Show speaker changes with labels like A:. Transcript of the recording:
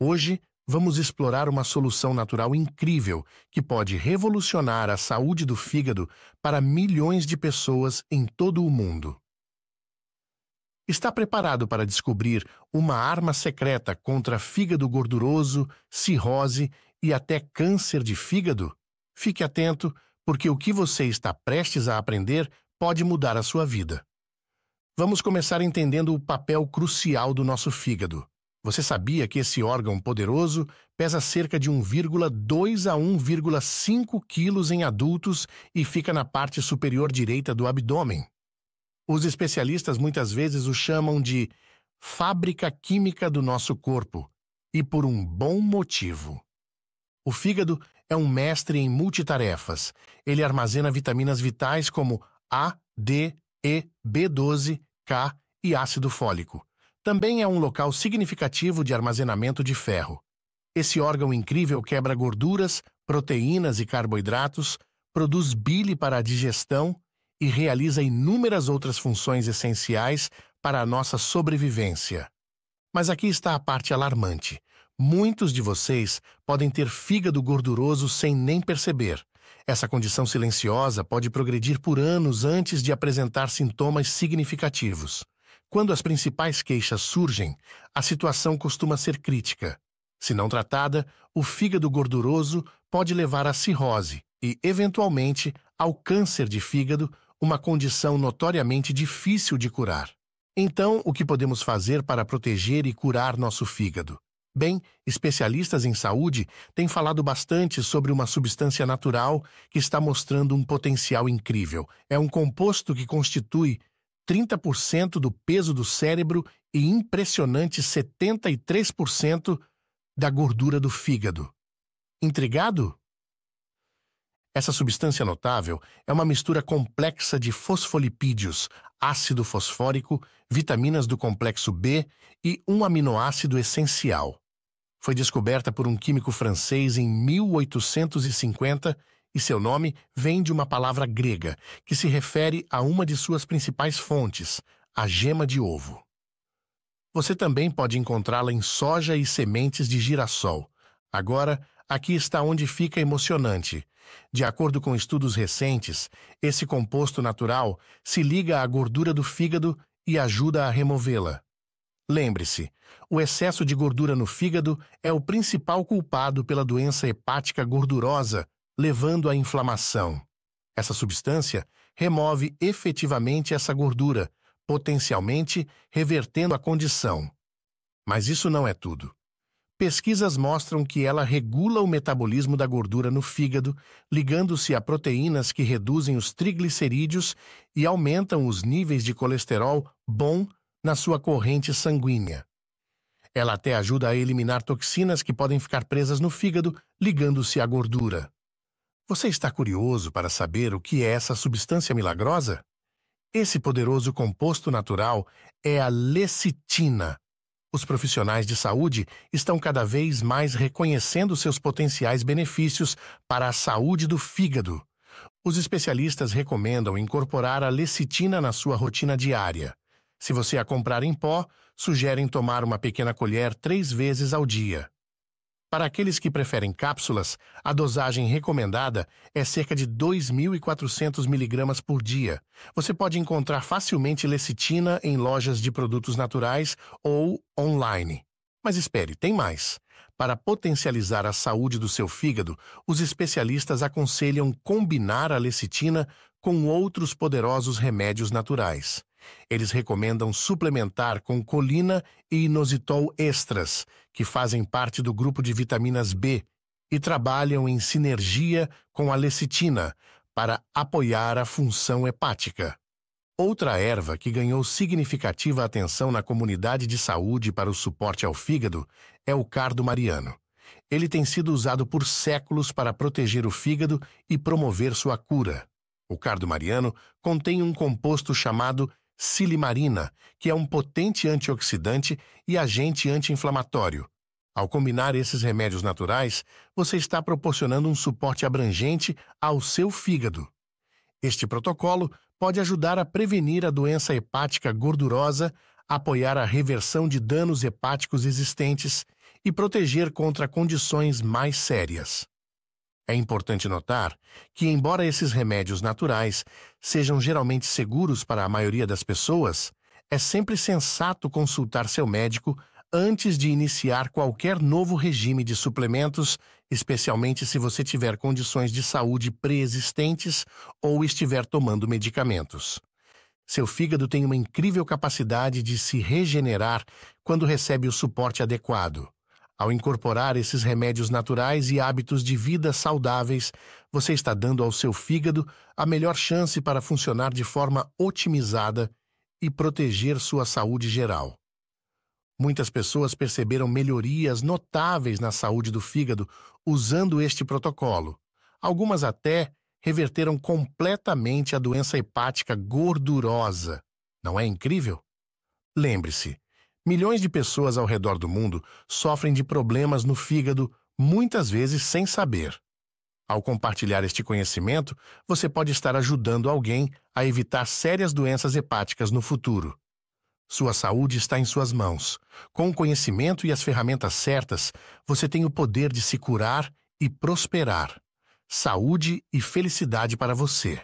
A: Hoje, vamos explorar uma solução natural incrível que pode revolucionar a saúde do fígado para milhões de pessoas em todo o mundo. Está preparado para descobrir uma arma secreta contra fígado gorduroso, cirrose e até câncer de fígado? Fique atento, porque o que você está prestes a aprender pode mudar a sua vida. Vamos começar entendendo o papel crucial do nosso fígado. Você sabia que esse órgão poderoso pesa cerca de 1,2 a 1,5 quilos em adultos e fica na parte superior direita do abdômen? Os especialistas muitas vezes o chamam de fábrica química do nosso corpo, e por um bom motivo. O fígado é um mestre em multitarefas. Ele armazena vitaminas vitais como A, D, E, B12, K e ácido fólico também é um local significativo de armazenamento de ferro. Esse órgão incrível quebra gorduras, proteínas e carboidratos, produz bile para a digestão e realiza inúmeras outras funções essenciais para a nossa sobrevivência. Mas aqui está a parte alarmante. Muitos de vocês podem ter fígado gorduroso sem nem perceber. Essa condição silenciosa pode progredir por anos antes de apresentar sintomas significativos. Quando as principais queixas surgem, a situação costuma ser crítica. Se não tratada, o fígado gorduroso pode levar à cirrose e, eventualmente, ao câncer de fígado, uma condição notoriamente difícil de curar. Então, o que podemos fazer para proteger e curar nosso fígado? Bem, especialistas em saúde têm falado bastante sobre uma substância natural que está mostrando um potencial incrível. É um composto que constitui 30% do peso do cérebro e impressionante 73% da gordura do fígado. Intrigado? Essa substância notável é uma mistura complexa de fosfolipídios, ácido fosfórico, vitaminas do complexo B e um aminoácido essencial. Foi descoberta por um químico francês em 1850 e seu nome vem de uma palavra grega que se refere a uma de suas principais fontes, a gema de ovo. Você também pode encontrá-la em soja e sementes de girassol. Agora, aqui está onde fica emocionante. De acordo com estudos recentes, esse composto natural se liga à gordura do fígado e ajuda a removê-la. Lembre-se, o excesso de gordura no fígado é o principal culpado pela doença hepática gordurosa levando à inflamação. Essa substância remove efetivamente essa gordura, potencialmente revertendo a condição. Mas isso não é tudo. Pesquisas mostram que ela regula o metabolismo da gordura no fígado, ligando-se a proteínas que reduzem os triglicerídeos e aumentam os níveis de colesterol bom na sua corrente sanguínea. Ela até ajuda a eliminar toxinas que podem ficar presas no fígado, ligando-se à gordura. Você está curioso para saber o que é essa substância milagrosa? Esse poderoso composto natural é a lecitina. Os profissionais de saúde estão cada vez mais reconhecendo seus potenciais benefícios para a saúde do fígado. Os especialistas recomendam incorporar a lecitina na sua rotina diária. Se você a comprar em pó, sugerem tomar uma pequena colher três vezes ao dia. Para aqueles que preferem cápsulas, a dosagem recomendada é cerca de 2.400 miligramas por dia. Você pode encontrar facilmente lecitina em lojas de produtos naturais ou online. Mas espere, tem mais. Para potencializar a saúde do seu fígado, os especialistas aconselham combinar a lecitina com outros poderosos remédios naturais. Eles recomendam suplementar com colina e inositol extras, que fazem parte do grupo de vitaminas B e trabalham em sinergia com a lecitina para apoiar a função hepática. Outra erva que ganhou significativa atenção na comunidade de saúde para o suporte ao fígado é o cardo mariano. Ele tem sido usado por séculos para proteger o fígado e promover sua cura. O cardo mariano contém um composto chamado silimarina, que é um potente antioxidante e agente anti-inflamatório. Ao combinar esses remédios naturais, você está proporcionando um suporte abrangente ao seu fígado. Este protocolo pode ajudar a prevenir a doença hepática gordurosa, apoiar a reversão de danos hepáticos existentes e proteger contra condições mais sérias. É importante notar que, embora esses remédios naturais sejam geralmente seguros para a maioria das pessoas, é sempre sensato consultar seu médico antes de iniciar qualquer novo regime de suplementos, especialmente se você tiver condições de saúde preexistentes ou estiver tomando medicamentos. Seu fígado tem uma incrível capacidade de se regenerar quando recebe o suporte adequado. Ao incorporar esses remédios naturais e hábitos de vida saudáveis, você está dando ao seu fígado a melhor chance para funcionar de forma otimizada e proteger sua saúde geral. Muitas pessoas perceberam melhorias notáveis na saúde do fígado usando este protocolo. Algumas até reverteram completamente a doença hepática gordurosa. Não é incrível? Lembre-se, Milhões de pessoas ao redor do mundo sofrem de problemas no fígado, muitas vezes sem saber. Ao compartilhar este conhecimento, você pode estar ajudando alguém a evitar sérias doenças hepáticas no futuro. Sua saúde está em suas mãos. Com o conhecimento e as ferramentas certas, você tem o poder de se curar e prosperar. Saúde e felicidade para você.